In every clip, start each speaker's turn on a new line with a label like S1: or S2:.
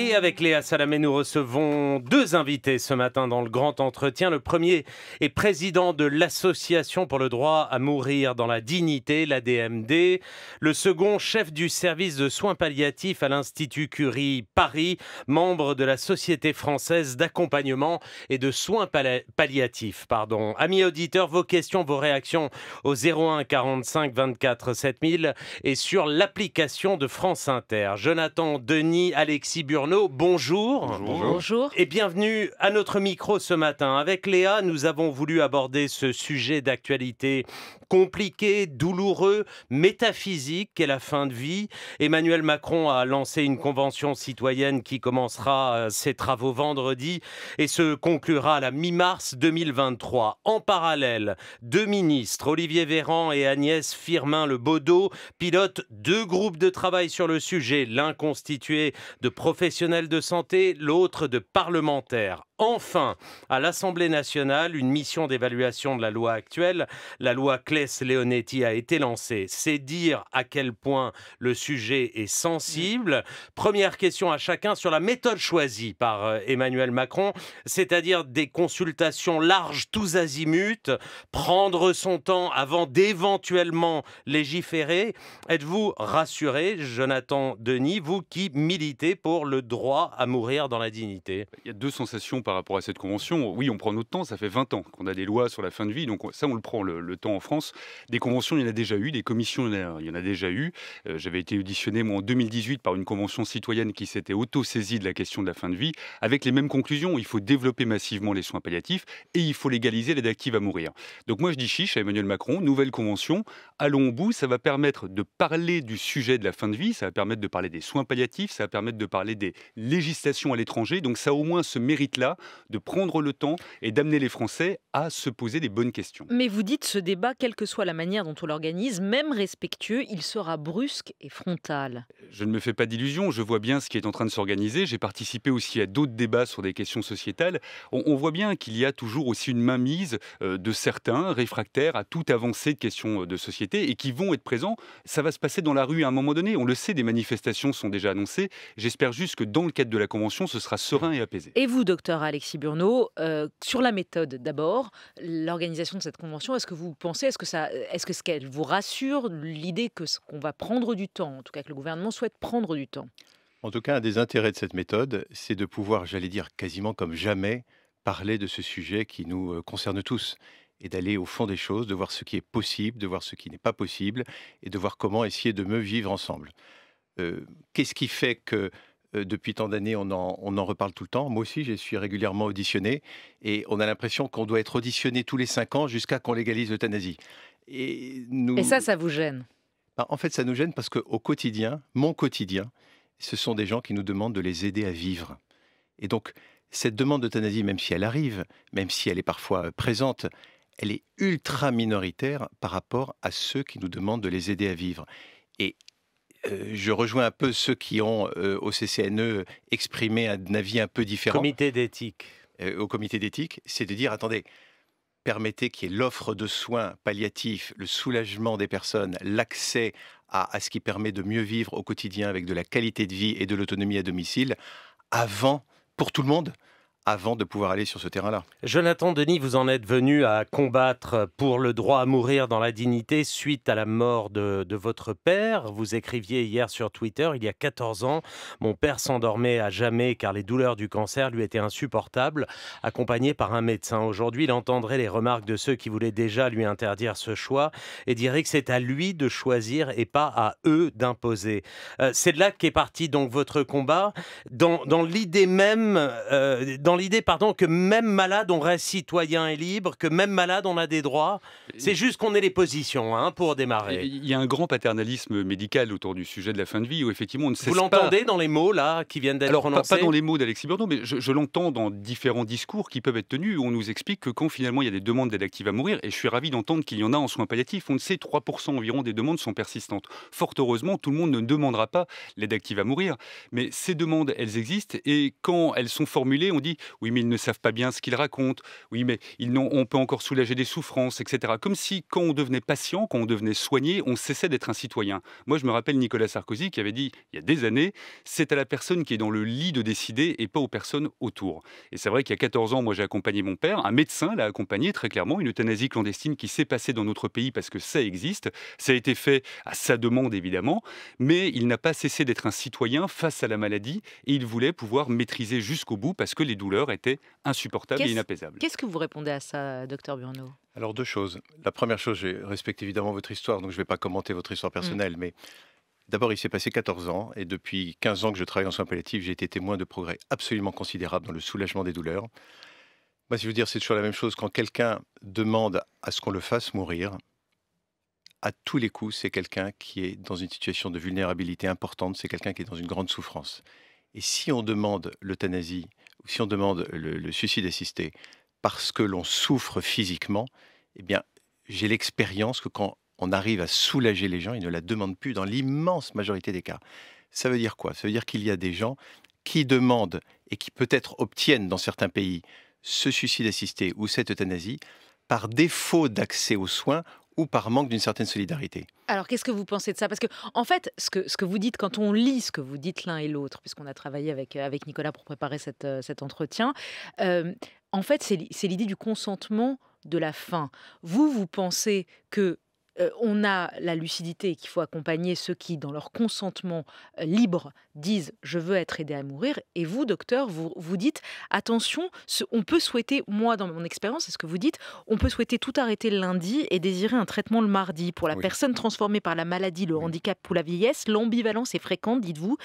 S1: Et avec Léa Salamé, nous recevons deux invités ce matin dans le grand entretien. Le premier est président de l'Association pour le droit à mourir dans la dignité, l'ADMD. Le second, chef du service de soins palliatifs à l'Institut Curie Paris, membre de la Société française d'accompagnement et de soins palliatifs. Pardon. Amis auditeurs, vos questions, vos réactions au 01 45 24 7000 et sur l'application de France Inter. Jonathan, Denis, Alexis bonjour. Bonjour. Et bienvenue à notre micro ce matin. Avec Léa, nous avons voulu aborder ce sujet d'actualité compliqué, douloureux, métaphysique qu'est la fin de vie. Emmanuel Macron a lancé une convention citoyenne qui commencera euh, ses travaux vendredi et se conclura à la mi-mars 2023. En parallèle, deux ministres, Olivier Véran et Agnès firmin le Bodo pilotent deux groupes de travail sur le sujet, l'un constitué de professionnels de santé, l'autre de parlementaires. Enfin, à l'Assemblée nationale, une mission d'évaluation de la loi actuelle, la loi clé Leonetti a été lancé. C'est dire à quel point le sujet est sensible. Première question à chacun sur la méthode choisie par euh, Emmanuel Macron, c'est-à-dire des consultations larges, tous azimuts, prendre son temps avant d'éventuellement légiférer. Êtes-vous rassuré, Jonathan Denis, vous qui militez pour le droit
S2: à mourir dans la dignité Il y a deux sensations par rapport à cette convention. Oui, on prend notre temps, ça fait 20 ans qu'on a des lois sur la fin de vie, donc ça on le prend le temps en France. Des conventions, il y en a déjà eu, des commissions, il y en a déjà eu. Euh, j'avais été auditionné, en 2018 par une convention citoyenne qui s'était auto-saisie de la question de la fin de vie, avec les mêmes conclusions. Il faut développer massivement les soins palliatifs et il faut légaliser l'aide active à mourir. Donc moi, je dis chiche à Emmanuel Macron, nouvelle convention, allons au bout, ça va permettre de parler du sujet de la fin de vie, ça va permettre de parler des soins palliatifs, ça va permettre de parler des législations à l'étranger. Donc ça a au moins ce mérite-là de prendre le temps et d'amener les Français à se poser des bonnes questions.
S3: Mais vous dites ce débat, quel que soit la manière dont on l'organise, même respectueux, il sera brusque et frontal.
S2: Je ne me fais pas d'illusions, je vois bien ce qui est en train de s'organiser. J'ai participé aussi à d'autres débats sur des questions sociétales. On, voit bien qu'il y a toujours aussi une mainmise euh, de certains réfractaires à toute avancée de questions euh, de société et qui vont être présents. Ça va se passer dans la rue à un moment donné. On le sait, des manifestations sont déjà annoncées. J'espère juste que dans le cadre de la Convention, ce sera serein et apaisé.
S3: Et vous, docteur Alexis Burnot, euh, sur la méthode d'abord, l'organisation de cette Convention, est-ce que vous pensez, est-ce que euh, est-ce que ce qu'elle vous rassure l'idée que qu'on va prendre du temps, en tout cas que le gouvernement souhaite prendre du temps
S4: En tout cas, un des intérêts de cette méthode, c'est de pouvoir, j'allais dire quasiment comme jamais, parler de ce sujet qui nous euh, concerne tous et d'aller au fond des choses, de voir ce qui est possible, de voir ce qui n'est pas possible, et de voir comment essayer de mieux vivre ensemble. Euh, qu'est-ce qui fait que depuis tant d'années, on en, on en reparle tout le temps. Moi aussi, je suis régulièrement auditionné. Et on a l'impression qu'on doit être auditionné tous les cinq ans jusqu'à qu'on légalise l'euthanasie.
S3: Et, nous... ça, ça vous gêne
S4: bah, En fait, ça nous gêne parce qu'au quotidien, mon quotidien, ce sont des gens qui nous demandent de les aider à vivre. Et donc, cette demande d'euthanasie, même si elle arrive, même si elle est parfois présente, elle est ultra minoritaire par rapport à ceux qui nous demandent de les aider à vivre. Et euh, je rejoins un peu ceux qui ont, euh, au CCNE, exprimé un avis un peu différent. Comité d'éthique. Euh, au comité d'éthique, c'est de dire, attendez, permettez qu'il y ait l'offre de soins palliatifs, le soulagement des personnes, l'accès à, à, ce qui permet de mieux vivre au quotidien avec de la qualité de vie et de l'autonomie à domicile, avant, pour tout le monde, avant de pouvoir aller sur ce terrain-là. Jonathan Denis, vous en êtes
S1: venu à combattre pour le droit à mourir dans la dignité suite à la mort de, votre père. Vous écriviez hier sur Twitter, il y a 14 ans, mon père s'endormait à jamais car les douleurs du cancer lui étaient insupportables, accompagné par un médecin. Aujourd'hui, il entendrait les remarques de ceux qui voulaient déjà lui interdire ce choix et dirait que c'est à lui de choisir et pas à eux d'imposer. Euh, c'est de là qu'est parti donc votre combat, dans, l'idée même, euh, dans l'idée, pardon, que même malade, on reste citoyen et libre, que même malade, on a des droits. C'est juste qu'on ait les positions hein, pour démarrer.
S2: Il y a un grand paternalisme médical autour du sujet de la fin de vie où effectivement on ne sait Vous l'entendez dans les mots là qui viennent d'être prononcés pas, dans les mots d'Alexis Burdon, mais je, l'entends dans différents discours qui peuvent être tenus où on nous explique que quand finalement il y a des demandes d'aide active à mourir, et je suis ravi d'entendre qu'il y en a en soins palliatifs, on ne sait, 3% environ des demandes sont persistantes. Fort heureusement, tout le monde ne demandera pas l'aide active à mourir, mais ces demandes, elles existent et quand elles sont formulées, on dit oui, mais ils ne savent pas bien ce qu'ils racontent. Oui, mais ils on peut encore soulager des souffrances, etc. Comme si quand on devenait patient, quand on devenait soigné, on cessait d'être un citoyen. Moi, je me rappelle Nicolas Sarkozy qui avait dit il y a des années, c'est à la personne qui est dans le lit de décider et pas aux personnes autour. Et c'est vrai qu'il y a 14 ans, moi, j'ai accompagné mon père. Un médecin l'a accompagné très clairement. Une euthanasie clandestine qui s'est passée dans notre pays parce que ça existe. Ça a été fait à sa demande, évidemment. Mais il n'a pas cessé d'être un citoyen face à la maladie et il voulait pouvoir maîtriser jusqu'au bout parce que les douleurs était insupportable et inapaisable.
S3: Qu'est-ce que vous répondez à ça, docteur Burneau
S4: Alors deux choses. La première chose, je respecte évidemment votre histoire, donc je ne vais pas commenter votre histoire mm. personnelle, mais D'abord, il s'est passé 14 ans et depuis 15 ans que je travaille en soins palliatifs, j'ai été témoin de progrès absolument considérables dans le soulagement des douleurs. Moi, si je veux dire, c'est toujours la même chose. Quand quelqu'un demande à ce qu'on le fasse mourir, à tous les coups, c'est quelqu'un qui est dans une situation de vulnérabilité importante, c'est quelqu'un qui est dans une grande souffrance. Et si on demande l'euthanasie si on demande le, suicide assisté parce que l'on souffre physiquement, eh bien, j'ai l'expérience que quand on arrive à soulager les gens, ils ne la demandent plus dans l'immense majorité des cas. Ça veut dire quoi Ça veut dire qu'il y a des gens qui demandent et qui peut-être obtiennent dans certains pays ce suicide assisté ou cette euthanasie par défaut d'accès aux soins ou par manque d'une certaine solidarité.
S3: Alors qu'est-ce que vous pensez de ça Parce que en fait, ce que, ce que vous dites quand on lit ce que vous dites l'un et l'autre, puisqu'on a travaillé avec, euh, avec Nicolas pour préparer cette, euh, cet entretien, euh, en fait, c'est l'idée du consentement de la fin. Vous, vous pensez que euh, on a la lucidité qu'il faut accompagner ceux qui, dans leur consentement euh, libre, disent je veux être aidé à mourir. Et vous, docteur, vous, vous dites attention, on peut souhaiter, moi dans mon expérience, c'est ce que vous dites, on peut souhaiter tout arrêter le lundi et désirer un traitement le mardi. Pour la personne transformée par la maladie, le handicap ou la vieillesse, l'ambivalence est fréquente, dites-vous.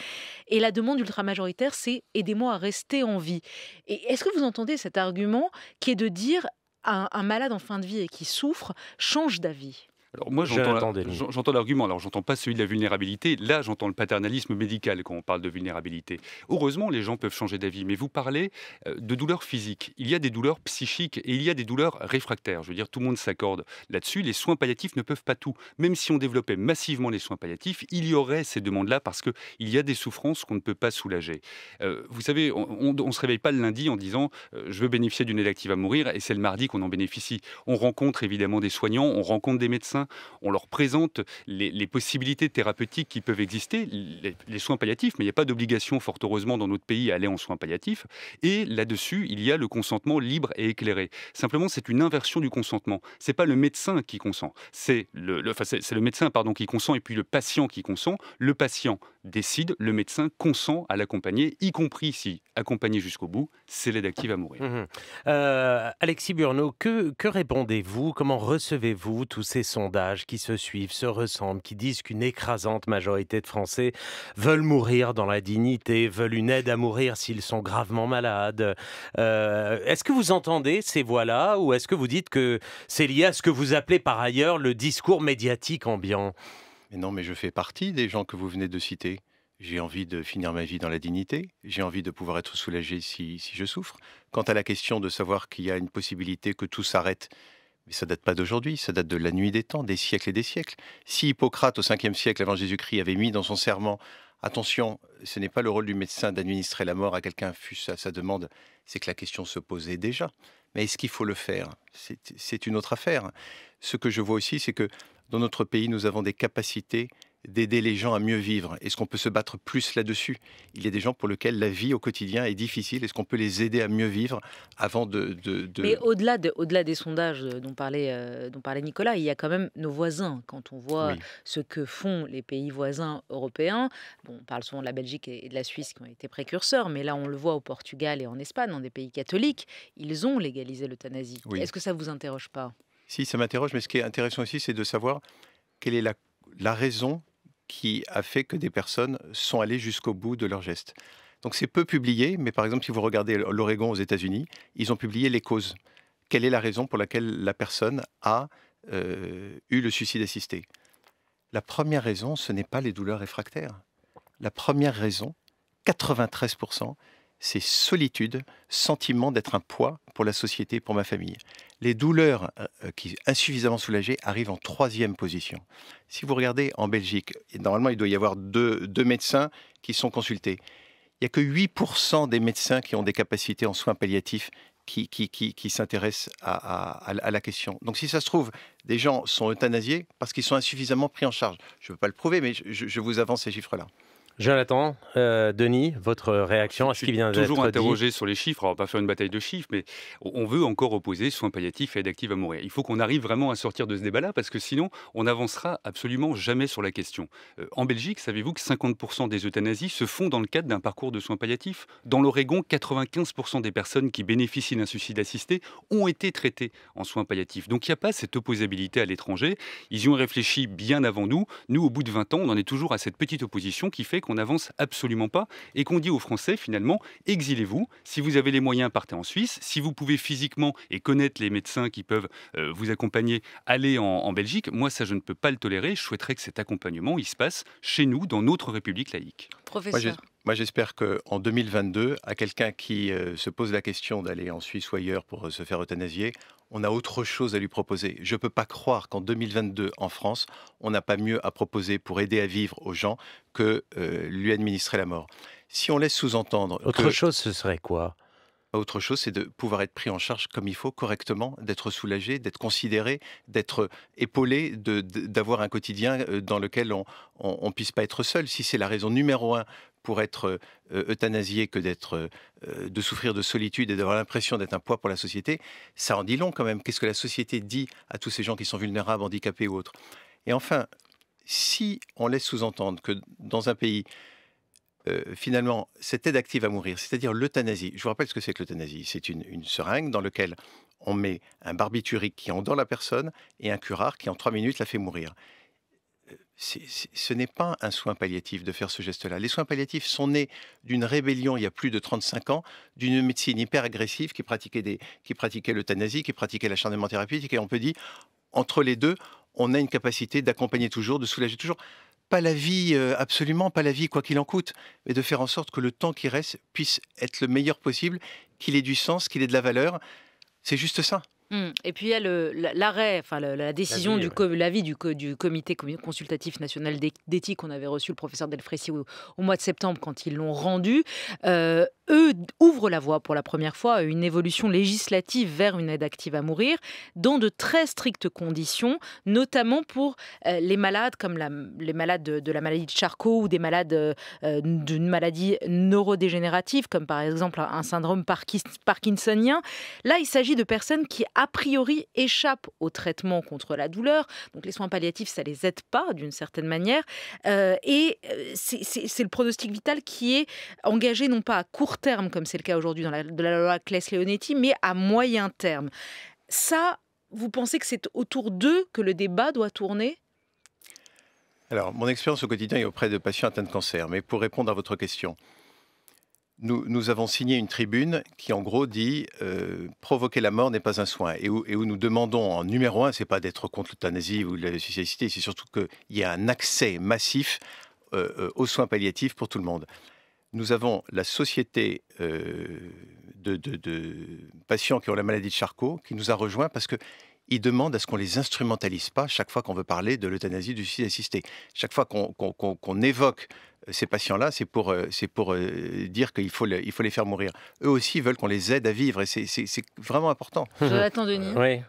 S3: Et la demande ultra-majoritaire, c'est aidez-moi à rester en vie. Et est-ce que vous entendez cet argument qui est de dire à un malade en fin de vie et qui souffre change d'avis
S2: alors j'entends l'argument. Alors, j'entends pas celui de la vulnérabilité. Là, j'entends le paternalisme médical quand on parle de vulnérabilité. Heureusement, les gens peuvent changer d'avis. Mais vous parlez euh, de douleurs physiques. Il y a des douleurs psychiques et il y a des douleurs réfractaires. Je veux dire, tout le monde s'accorde là-dessus. Les soins palliatifs ne peuvent pas tout. Même si on développait massivement les soins palliatifs, il y aurait ces demandes-là parce qu'il y a des souffrances qu'on ne peut pas soulager. Euh, vous savez, on ne se réveille pas le lundi en disant euh, je veux bénéficier d'une élective à mourir et c'est le mardi qu'on en bénéficie. On rencontre évidemment des soignants, on rencontre des médecins on leur présente les, possibilités thérapeutiques qui peuvent exister, les, soins palliatifs, mais il n'y a pas d'obligation, fort heureusement, dans notre pays à aller en soins palliatifs. Et là-dessus, il y a le consentement libre et éclairé. Simplement, c'est une inversion du consentement. Ce n'est pas le médecin qui consent, c'est le, médecin pardon, qui consent et puis le patient qui consent. Le patient décide, le médecin consent à l'accompagner, y compris si accompagné jusqu'au bout, c'est l'aide active à mourir.
S1: Mmh euh, Alexis Burnot, que, que répondez-vous Comment recevez-vous tous ces sondages qui se suivent, se ressemblent, qui disent qu'une écrasante majorité de Français veulent mourir dans la dignité, veulent une aide à mourir s'ils sont gravement malades. Euh, est-ce que vous entendez ces voix-là ou est-ce que vous dites que c'est lié à ce que vous appelez par ailleurs le discours médiatique ambiant Non, mais
S4: je fais partie des gens que vous venez de citer. J'ai envie de finir ma vie dans la dignité, j'ai envie de pouvoir être soulagé si je souffre. Quant à la question de savoir qu'il y a une possibilité que tout s'arrête mais ça date pas d'aujourd'hui, ça date de la nuit des temps, des siècles et des siècles. Si Hippocrate, au 5e siècle avant Jésus-Christ, avait mis dans son serment Attention, ce n'est pas le rôle du médecin d'administrer la mort à quelqu'un, fût ce à sa demande, c'est que la question se posait déjà. Mais est-ce qu'il faut le faire C'est une autre affaire. Ce que je vois aussi, c'est que dans notre pays, nous avons des capacités d'aider les gens à mieux vivre Est-ce qu'on peut se battre plus là-dessus Il y a des gens pour lesquels la vie au quotidien est difficile. Est-ce qu'on peut les aider à mieux vivre avant de... Mais
S3: au-delà des sondages dont parlait, euh, dont Nicolas, il y a quand même nos voisins. Quand on voit ce que font les pays voisins européens, bon, on parle souvent de la Belgique et de la Suisse qui ont été précurseurs, mais là on le voit au Portugal et en Espagne, dans des pays catholiques, ils ont légalisé l'euthanasie. Est-ce que ça vous interroge pas
S4: Si, ça m'interroge, mais ce qui est intéressant aussi, c'est de savoir quelle est la, la raison qui a fait que des personnes sont allées jusqu'au bout de leur gestes. Donc c'est peu publié, mais par exemple, si vous regardez l'Oregon aux États-Unis, ils ont publié les causes. Quelle est la raison pour laquelle la personne a euh, eu le suicide assisté La première raison, ce n'est pas les douleurs réfractaires. La première raison, 93%, c'est solitude, sentiment d'être un poids pour la société, pour ma famille. Les douleurs euh, euh, qui insuffisamment soulagées arrivent en troisième position. Si vous regardez en Belgique, normalement il doit y avoir deux, médecins qui sont consultés. Il n'y a que 8% des médecins qui ont des capacités en soins palliatifs qui, s'intéressent à, la question. Donc si ça se trouve, des gens sont euthanasiés parce qu'ils sont insuffisamment pris en charge. Je ne veux pas le prouver, mais je vous avance ces chiffres-là.
S2: Jonathan, euh, Denis, votre réaction à ce qui vient d'être Toujours interrogé sur les chiffres, on va pas faire une bataille de chiffres, mais on veut encore opposer soins palliatifs et aide active à mourir. Il faut qu'on arrive vraiment à sortir de ce débat-là, parce que sinon, on n'avancera absolument jamais sur la question. Euh, en Belgique, savez-vous que 50% des euthanasies se font dans le cadre d'un parcours de soins palliatifs Dans l'Oregon, 95% des personnes qui bénéficient d'un suicide assisté ont été traitées en soins palliatifs. Donc il n'y a pas cette opposabilité à l'étranger. Ils y ont réfléchi bien avant nous. Nous, au bout de 20 ans, on en est toujours à cette petite opposition qui fait qu'on n'avance absolument pas et qu'on dit aux Français finalement exilez-vous. Si vous avez les moyens, partez en Suisse. Si vous pouvez physiquement et connaître les médecins qui peuvent euh, vous accompagner, allez en, Belgique. Moi, ça, je ne peux pas le tolérer. Je souhaiterais que cet accompagnement, il se passe chez nous, dans notre République laïque. Professeur. Moi, j'espère qu'en 2022,
S4: à quelqu'un qui euh, se pose la question d'aller en Suisse ou ailleurs pour euh, se faire euthanasier, on a autre chose à lui proposer. Je ne peux pas croire qu'en 2022, en France, on n'a pas mieux à proposer pour aider à vivre aux gens que euh, lui administrer la mort. Si on laisse sous-entendre... Autre chose, ce serait quoi bah, autre chose, c'est de pouvoir être pris en charge comme il faut, correctement, d'être soulagé, d'être considéré, d'être épaulé, d'avoir un quotidien euh, dans lequel on ne puisse pas être seul. Si c'est la raison numéro un pour être euh, euthanasié que d'être, euh, de souffrir de solitude et d'avoir l'impression d'être un poids pour la société, ça en dit long quand même. Qu'est-ce que la société dit à tous ces gens qui sont vulnérables, handicapés ou autres Et enfin, si on laisse sous-entendre que dans un pays, euh, finalement, cette aide active à mourir, c'est-à-dire l'euthanasie, je vous rappelle ce que c'est que l'euthanasie, c'est une, une, seringue dans laquelle on met un barbiturique qui endort la personne et un curare qui en trois minutes la fait mourir ce n'est pas un soin palliatif de faire ce geste-là. Les soins palliatifs sont nés d'une rébellion il y a plus de 35 ans, d'une médecine hyper agressive qui pratiquait, des, qui pratiquait l'euthanasie, qui pratiquait l'acharnement thérapeutique, et on peut dire, entre les deux, on a une capacité d'accompagner toujours, de soulager toujours. Pas la vie, euh, absolument pas la vie, quoi qu'il en coûte, mais de faire en sorte que le temps qui reste puisse être le meilleur possible, qu'il ait du sens, qu'il ait de la valeur. C'est juste ça.
S3: Mmh. Et puis il y a l'arrêt, enfin la, décision, l'avis du, du, du, comité consultatif national d'éthique. qu'on avait reçu le professeur Delfrécy au, mois de septembre quand ils l'ont rendu. Euh, eux ouvrent la voie pour la première fois à une évolution législative vers une aide active à mourir dans de très strictes conditions, notamment pour euh, les malades comme les malades de, la maladie de Charcot ou des malades euh, d'une maladie neurodégénérative comme par exemple un syndrome parkinsonien. Là, il s'agit de personnes qui a priori échappent au traitement contre la douleur. Donc les soins palliatifs, ça les aide pas d'une certaine manière. Euh, et euh, c'est le pronostic vital qui est engagé non pas à court terme, comme c'est le cas aujourd'hui dans la, de la loi Claes-Leonetti, mais à moyen terme. Ça, vous pensez que c'est autour d'eux que le débat doit tourner
S4: Alors, mon expérience au quotidien est auprès de patients atteints de cancer, mais pour répondre à votre question, nous, avons signé une tribune qui, en gros, dit euh, provoquer la mort n'est pas un soin. Et où, nous demandons, en numéro un, c'est pas d'être contre l'euthanasie ou la suicide, c'est surtout qu'il y a un accès massif euh, euh, aux soins palliatifs pour tout le monde. Nous avons la société de, patients qui ont la maladie de Charcot qui nous a rejoints parce que ils demandent à ce qu'on les instrumentalise pas chaque fois qu'on veut parler de l'euthanasie, du suicide assisté. Chaque fois qu'on évoque ces patients-là, c'est pour, euh, c'est pour euh, dire qu'il faut, il faut les faire mourir. Eux aussi veulent qu'on les aide à vivre et c'est, vraiment important. Jonathan euh, Denis oui.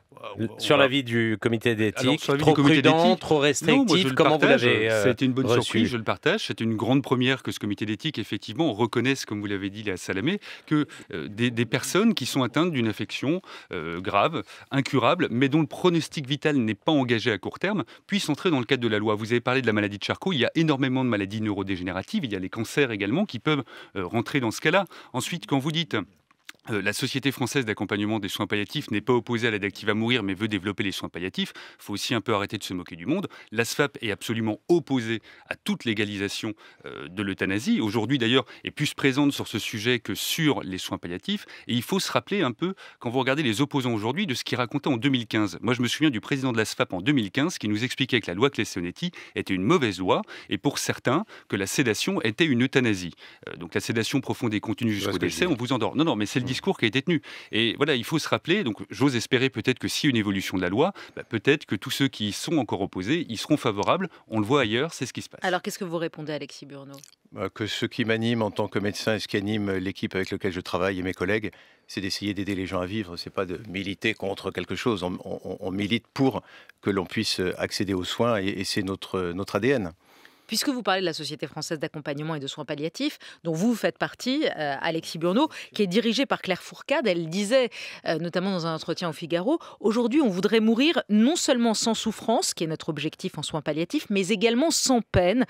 S2: Sur l'avis du comité d'éthique, trop prudent, trop restrictif, comment vous l'avez euh, une bonne surprise, je le partage. C'est une grande première que ce comité d'éthique, effectivement, reconnaisse, comme vous l'avez dit, Léa Salamé, que des, personnes qui sont atteintes d'une infection grave, incurable, mais dont le pronostic vital n'est pas engagé à court terme, puissent entrer dans le cadre de la loi. Vous avez parlé de la maladie de Charcot, il y a énormément de maladies neurodégénératives il y a les cancers également qui peuvent euh, rentrer dans ce cas-là. Ensuite, quand vous dites euh, la Société française d'accompagnement des soins palliatifs n'est pas opposée à l'aide active à mourir, mais veut développer les soins palliatifs. Il faut aussi un peu arrêter de se moquer du monde. L'ASFAP est absolument opposée à toute légalisation euh, de l'euthanasie. Aujourd'hui, d'ailleurs, est plus présente sur ce sujet que sur les soins palliatifs. Et il faut se rappeler un peu, quand vous regardez les opposants aujourd'hui, de ce qu'ils racontaient en 2015. Moi, je me souviens du président de l'ASFAP en 2015 qui nous expliquait que la loi Clessonetti était une mauvaise loi et pour certains que la sédation était une euthanasie. Euh, donc la sédation profonde et continue jusqu'au décès, on vous endort. Non, non, mais c'est mmh discours qui a été tenu. Et voilà, il faut se rappeler, donc j'ose espérer peut-être que si une évolution de la loi, bah, peut-être que tous ceux qui y sont encore opposés, ils seront favorables. On le voit ailleurs, c'est ce qui se passe.
S3: Alors qu'est-ce que vous répondez, Alexis Burneau
S2: bah, que ce qui m'anime en tant que médecin et ce qui anime l'équipe avec
S4: laquelle je travaille et mes collègues, c'est d'essayer d'aider les gens à vivre. C'est pas de militer contre quelque chose. On, milite pour que l'on puisse accéder aux soins et, et c'est notre, notre ADN.
S3: Puisque vous parlez de la Société française d'accompagnement et de soins palliatifs, dont vous faites partie, euh, Alexis Burneau, qui est dirigée par Claire Fourcade, elle disait, euh, notamment dans un entretien au Figaro, aujourd'hui on voudrait mourir non seulement sans souffrance, qui est notre objectif en soins palliatifs, mais également sans peine,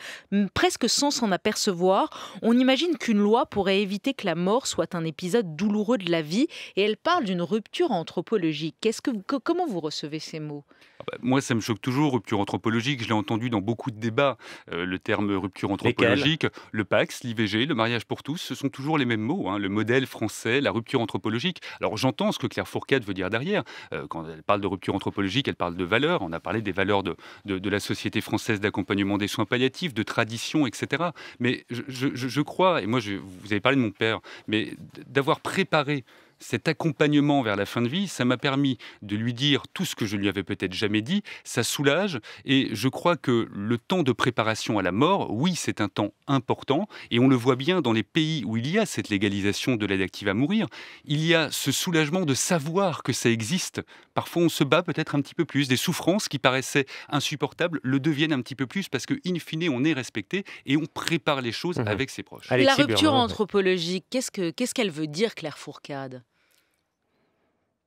S3: presque sans s'en apercevoir. On imagine qu'une loi pourrait éviter que la mort soit un épisode douloureux de la vie, et elle parle d'une rupture anthropologique. que, comment vous recevez ces mots
S2: bah, moi, ça me choque toujours, rupture anthropologique. Je l'ai entendu dans beaucoup de débats, euh, le terme rupture anthropologique. Le PAX, l'IVG, le mariage pour tous, ce sont toujours les mêmes mots. Hein. Le modèle français, la rupture anthropologique. Alors j'entends ce que Claire Fourcade veut dire derrière. Euh, quand elle parle de rupture anthropologique, elle parle de valeurs. On a parlé des valeurs de, la société française d'accompagnement des soins palliatifs, de tradition, etc. Mais je, crois, et moi, je, vous avez parlé de mon père, mais d'avoir préparé cet accompagnement vers la fin de vie, ça m'a permis de lui dire tout ce que je lui avais peut-être jamais dit, ça soulage et je crois que le temps de préparation à la mort, oui, c'est un temps important et on le voit bien dans les pays où il y a cette légalisation de l'aide active à mourir, il y a ce soulagement de savoir que ça existe. Parfois on se bat peut-être un petit peu plus, des souffrances qui paraissaient insupportables le deviennent un petit peu plus parce que in fine on est respecté et on prépare les choses mhm. avec ses proches. la rupture
S3: anthropologique, qu'est-ce qu'elle veut dire Claire Fourcade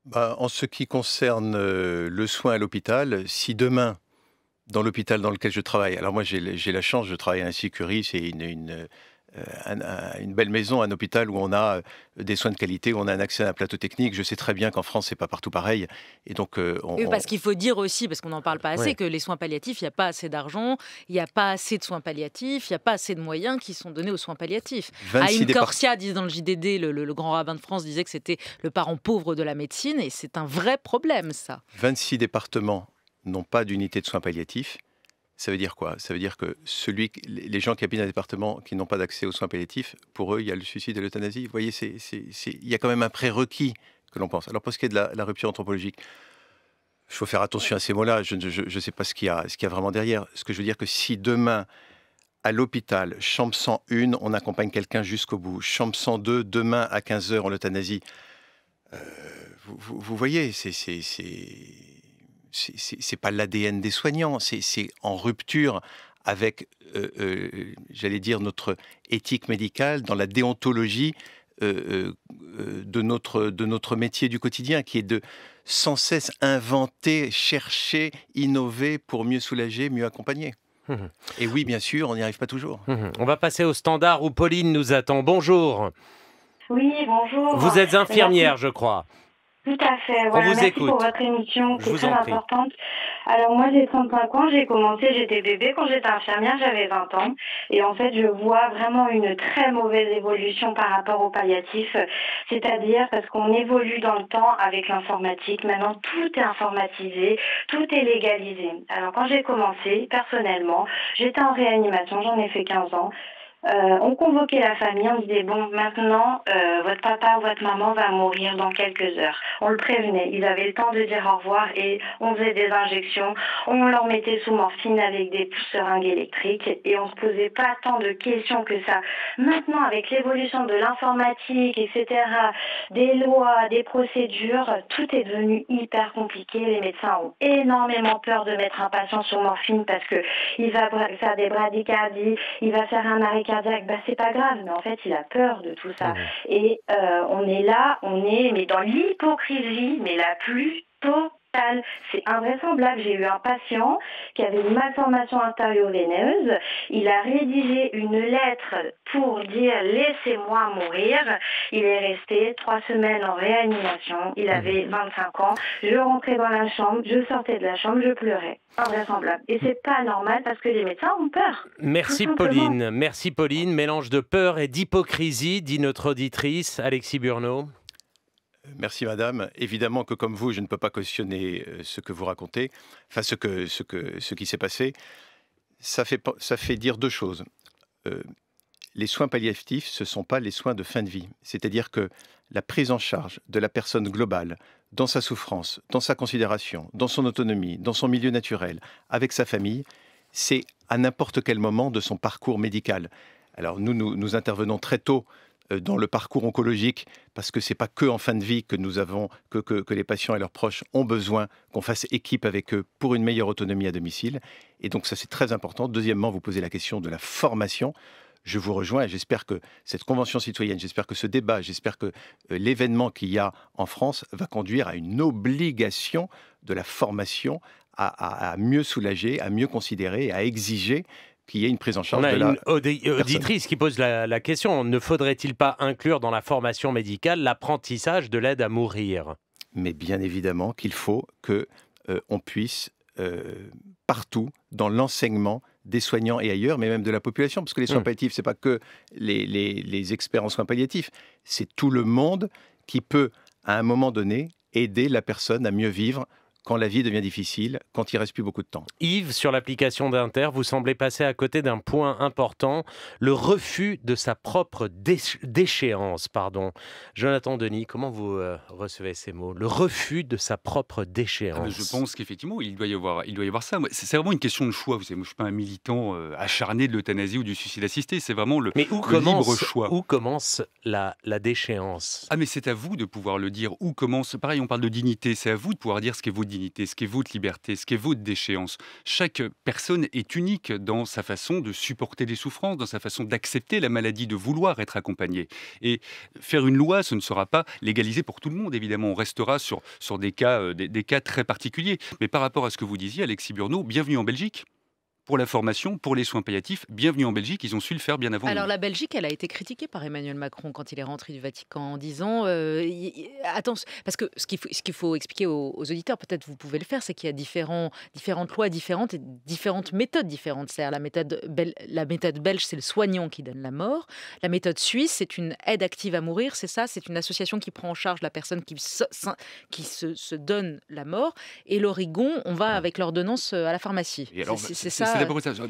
S4: bah, en ce qui concerne euh, le soin à l'hôpital, si demain, dans l'hôpital dans lequel je travaille, alors moi j'ai la chance, je travaille à un c'est une euh, une belle maison, un hôpital où on a euh, des soins de qualité, où on a un accès à un plateau technique. Je sais très bien qu'en France, c'est pas partout pareil. Et donc, euh, parce
S3: qu'il faut dire aussi, parce qu'on n'en parle pas assez, que les soins palliatifs, il n'y a pas assez d'argent, il n'y a pas assez de soins palliatifs, il n'y a pas assez de moyens qui sont donnés aux soins palliatifs. À une Corsia, dans le JDD, le, le, grand rabbin de France disait que c'était le parent pauvre de la médecine, et c'est un vrai problème, ça.
S4: 26 départements n'ont pas d'unité de soins palliatifs. Ça veut dire quoi Ça veut dire que les gens qui habitent dans un département qui n'ont pas d'accès aux soins palliatifs, pour eux, il y a le suicide et l'euthanasie. Vous voyez, c'est, il y a quand même un prérequis que l'on pense. Alors pour ce qui est de la, rupture anthropologique, il faut faire attention à ces mots-là. Je ne sais pas ce qu'il y, a, ce qu'il y a vraiment derrière. Ce que je veux dire, que si demain, à l'hôpital, chambre 101, on accompagne quelqu'un jusqu'au bout. Chambre 102, demain à 15h, en euthanasie. Euh, vous voyez, c'est c'est pas l'ADN des soignants, c'est en rupture avec, euh, euh, j'allais dire, notre éthique médicale, dans la déontologie euh, de, notre, de notre métier du quotidien, qui est de sans cesse inventer, chercher, innover pour mieux soulager, mieux accompagner. Mmh Et oui, bien sûr, on n'y arrive pas toujours. Mmh on va passer au standard où Pauline nous attend. Bonjour. Oui,
S5: bonjour. Vous êtes infirmière, je crois. Tout à fait. merci pour votre émission qui est très importante. Alors moi j'ai 35 ans, j'ai commencé, j'étais bébé quand j'étais infirmière, j'avais 20 ans. Et en fait je vois vraiment une très mauvaise évolution par rapport au palliatif. C'est-à-dire parce qu'on évolue dans le temps avec l'informatique. Maintenant tout est informatisé, tout est légalisé. Alors quand j'ai commencé, personnellement, j'étais en réanimation, j'en ai fait 15 ans. Euh, on convoquait la famille, on disait bon maintenant euh, votre papa ou votre maman va mourir dans quelques heures. On le prévenait, ils avaient le temps de dire au revoir et on faisait des injections, on leur mettait sous morphine avec des seringues électriques et on se posait pas tant de questions que ça. Maintenant avec l'évolution de l'informatique, etc., des lois, des procédures, tout est devenu hyper compliqué. Les médecins ont énormément peur de mettre un patient sous morphine parce que il va faire des bradycardies, il va faire un arrêt cardiaque bah, c'est pas grave, mais en fait, il a peur de tout ça. Et euh, on est là, on est mais dans l'hypocrisie, mais la plus c'est invraisemblable. J'ai eu un patient qui avait une malformation intérieure veineuse Il a rédigé une lettre pour dire laissez-moi mourir. Il est resté trois semaines en réanimation. Il avait 25 mmh. ans. Je rentrais dans la chambre, je sortais de la chambre, je pleurais. Invraisemblable. Et c'est pas normal parce que les médecins ont peur.
S1: Merci Pauline. Merci Pauline. Mélange de peur et d'hypocrisie, dit notre auditrice Alexis
S4: Burneau. Merci madame. Évidemment que comme vous, je ne peux pas cautionner euh, ce que vous racontez, enfin ce, que, ce, qui s'est passé. Ça fait, ça fait dire deux choses. Euh, les soins palliatifs, ce ne sont pas les soins de fin de vie. C'est-à-dire que la prise en charge de la personne globale, dans sa souffrance, dans sa considération, dans son autonomie, dans son milieu naturel, avec sa famille, c'est à n'importe quel moment de son parcours médical. Alors nous, nous intervenons très tôt euh, dans le parcours oncologique, parce que c'est pas que en fin de vie que nous avons, que, les patients et leurs proches ont besoin qu'on fasse équipe avec eux pour une meilleure autonomie à domicile. Et donc ça c'est très important. Deuxièmement, vous posez la question de la formation. Je vous rejoins j'espère que cette convention citoyenne, j'espère que ce débat, j'espère que euh, l'événement qu'il y a en France va conduire à une obligation de la formation à mieux soulager, à mieux considérer, à exiger qu'il y ait une prise en charge. On a une la
S1: auditrice qui pose la, question ne faudrait-il pas inclure dans la formation médicale l'apprentissage de l'aide à mourir
S4: Mais bien évidemment qu'il faut que euh, on puisse euh, partout dans l'enseignement des soignants et ailleurs, mais même de la population, parce que les soins palliatifs, mmh. palliatifs, c'est pas que les, les experts en soins palliatifs, c'est tout le monde qui peut, à un moment donné, aider la personne à mieux vivre quand la vie devient difficile, quand il reste plus beaucoup de temps.
S1: Yves, sur l'application d'Inter, vous semblez passer à côté d'un point important, le refus de sa propre déchéance. Pardon. Jonathan Denis, comment vous euh, recevez ces mots Le refus de
S2: sa propre
S1: ah, déchéance. je pense
S2: qu'effectivement, il, doit y avoir, il doit y avoir ça. C'est vraiment une question de choix. Vous savez, moi, je ne suis pas un militant euh, acharné de l'euthanasie ou du suicide assisté. C'est vraiment le, libre choix. Où commence la, la déchéance Ah, mais c'est à vous de pouvoir le dire. Où commence Pareil, on parle de dignité. C'est à vous de pouvoir dire ce que vous dites ce ce qu'est votre liberté, ce qu'est votre déchéance. Chaque personne est unique dans sa façon de supporter les souffrances, dans sa façon d'accepter la maladie, de vouloir être accompagné. Et faire une loi, ce ne sera pas légalisé pour tout le monde, évidemment. On restera sur, sur des, cas, euh, des, cas très particuliers. Mais par rapport à ce que vous disiez, Alexis Burneau, bienvenue en Belgique pour la formation, pour les soins palliatifs. Bienvenue en Belgique, ils ont su le faire bien avant. Alors la
S3: Belgique, elle a été critiquée par Emmanuel Macron quand il est rentré du Vatican en disant, euh, attends, parce que ce qu'il faut, faut, expliquer aux, auditeurs, peut-être vous pouvez le faire, c'est qu'il y a différents, différentes lois différentes et différentes méthodes différentes. C'est-à-dire la méthode, la méthode belge, c'est le soignant qui donne la mort. La méthode suisse, c'est une aide active à mourir, c'est ça, c'est une association qui prend en charge la personne qui se, qui se, se donne la mort. Et l'Oregon, on va avec l'ordonnance euh, à la pharmacie. C'est ça.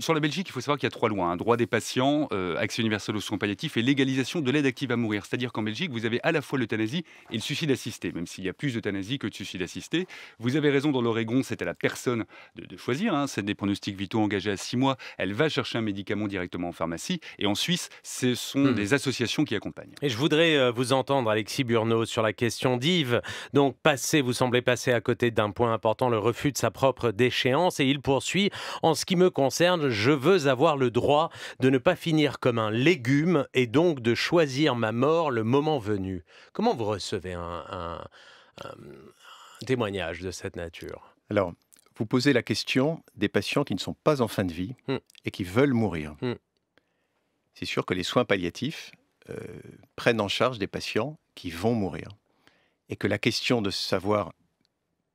S2: Sur la Belgique, il faut savoir qu'il y a trois lois. un hein. Droit des patients, euh, accès universel aux soins palliatifs et légalisation de l'aide active à mourir. C'est-à-dire qu'en Belgique, vous avez à la fois l'euthanasie et le suicide assisté, même s'il y a plus d'euthanasie que de suicide assisté. Vous avez raison, dans l'Oregon, c'est à la personne de, choisir. Hein. C'est des pronostics vitaux engagés à six mois. Elle va chercher un médicament directement en pharmacie. Et en Suisse, ce sont hmm. des associations qui accompagnent.
S1: Et je voudrais euh, vous entendre, Alexis Burneau, sur la question d'Yves. Donc, passer, vous semblez passer à côté d'un point important, le refus de sa propre déchéance. Et il poursuit en ce qui me concerne, je veux avoir le droit de ne pas finir comme un légume et donc de choisir ma mort le moment venu. Comment vous recevez un, témoignage de cette nature
S4: Alors, vous posez la question des patients qui ne sont pas en fin de vie hmm. et qui veulent mourir. Hmm. C'est sûr que les soins palliatifs euh, prennent en charge des patients qui vont mourir. Et que la question de savoir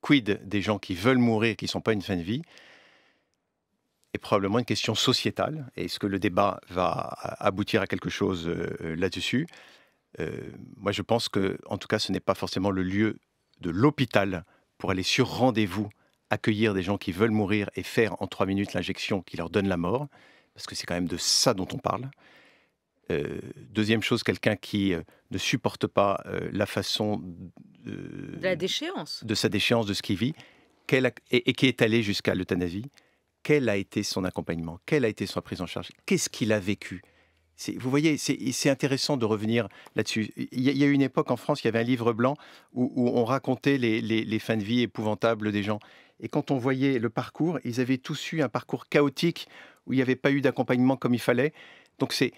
S4: quid des gens qui veulent mourir, qui ne sont pas en fin de vie, est probablement une question sociétale. Est-ce que le débat va aboutir à quelque chose euh, euh, là-dessus euh, Moi, je pense que, en tout cas, ce n'est pas forcément le lieu de l'hôpital pour aller sur rendez-vous accueillir des gens qui veulent mourir et faire en trois minutes l'injection qui leur donne la mort, parce que c'est quand même de ça dont on parle. deuxième chose, quelqu'un qui ne supporte pas la façon de, la
S3: déchéance,
S4: de sa déchéance, de ce qu'il vit, et, et, qui est allé jusqu'à l'euthanasie, quel a été son accompagnement, quelle a été sa prise en charge, qu'est-ce qu'il a vécu. Vous voyez, c'est intéressant de revenir là-dessus. Il y, a eu une époque en France, il y avait un livre blanc où, on racontait les, fins de vie épouvantables des gens. Et quand on voyait le parcours, ils avaient tous eu un parcours chaotique où il n'y avait pas eu d'accompagnement comme il
S2: fallait. Donc c'est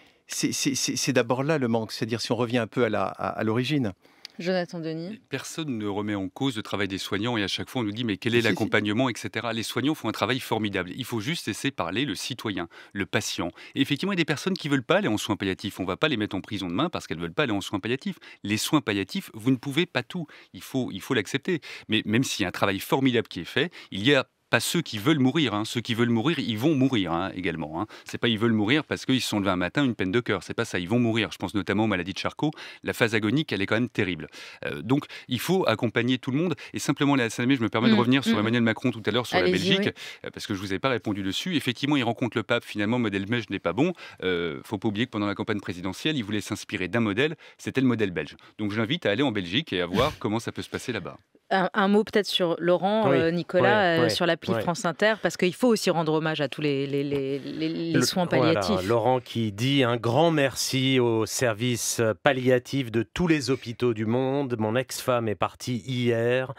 S2: d'abord là le manque,
S4: c'est-à-dire si on revient un peu à l'origine.
S3: Jonathan Denis.
S2: Personne ne remet en cause le travail des soignants et à chaque fois on nous dit mais quel est l'accompagnement, etc. Les soignants font un travail formidable. Il faut juste laisser parler le citoyen, le patient. effectivement, il y a des personnes qui ne veulent pas aller en soins palliatifs. On ne va pas les mettre en prison de main parce qu'elles ne veulent pas aller en soins palliatifs. Les soins palliatifs, vous ne pouvez pas tout. Il faut l'accepter. Il faut Mais même s'il y a un travail formidable qui est fait, il y a pas ceux qui veulent mourir. Hein. Ceux qui veulent mourir, ils vont mourir hein, également. Ce hein. C'est pas ils veulent mourir parce qu'ils se sont levés un matin une peine de cœur. C'est pas ça. Ils vont mourir. Je pense notamment aux maladies de Charcot. La phase agonique, elle est quand même terrible. Euh, donc il faut accompagner tout le monde. Et simplement, la je me permets de mm, revenir sur mm. Emmanuel Macron tout à l'heure sur la Belgique euh, parce que je vous ai pas répondu dessus. Effectivement, il rencontre le pape. Finalement, modèle belge n'est pas bon. ne euh, faut pas oublier que pendant la campagne présidentielle, il voulait s'inspirer d'un modèle. C'était le modèle belge. Donc je l'invite à aller en Belgique et à voir comment ça peut se passer là-bas.
S3: Un, mot peut-être sur Laurent, euh, Nicolas, euh, sur l'appli France Inter, parce qu'il faut aussi rendre hommage à tous les, les, soins palliatifs.
S1: Laurent qui dit un grand merci aux services euh, palliatifs de tous les hôpitaux du monde. Mon ex-femme est partie hier.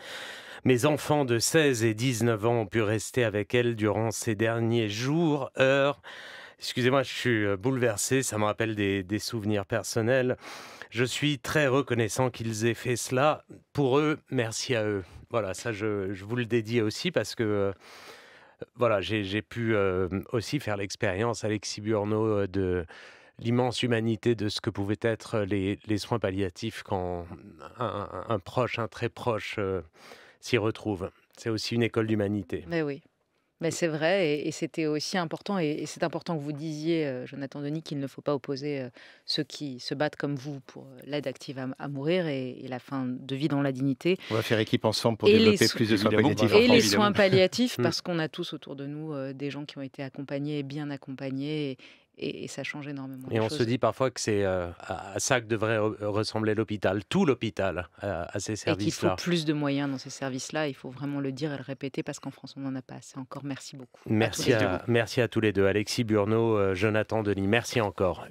S1: Mes enfants de 16 et 19 ans ont pu rester avec elle durant ces derniers jours, heures. Excusez-moi, je suis bouleversé, ça me rappelle des, des souvenirs personnels. Je suis très reconnaissant qu'ils aient fait cela. Pour eux, merci à eux. Voilà, ça, je, vous le dédie aussi parce que. Euh, voilà, j'ai pu euh, aussi faire l'expérience, Alexis Burneau, de l'immense humanité de ce que pouvaient être les, soins palliatifs quand un, proche, un très proche, euh, s'y retrouve. C'est aussi une école d'humanité.
S3: Mais oui. Mais c'est vrai, et, c'était aussi important, et, c'est important que vous disiez, euh, Jonathan Denis, qu'il ne faut pas opposer euh, ceux qui se battent comme vous pour euh, l'aide active à, mourir et, la fin de vie dans la dignité. On va faire
S4: équipe ensemble pour développer plus de soins palliatifs. Et les soins palliatifs, mm. parce
S3: qu'on a tous autour de nous des gens qui ont été accompagnés, bien accompagnés, et, ça change énormément. Et on se dit
S1: parfois que c'est euh, à ça que devrait euh, ressembler l'hôpital, tout l'hôpital, euh, à, ces services-là. Et qu'il faut plus
S3: de moyens dans ces services-là, il faut vraiment le dire et le répéter parce qu'en France, on n'en a pas assez encore. Merci beaucoup. Merci
S1: à, tous les deux. Alexis Burneau, Jonathan Denis, merci encore.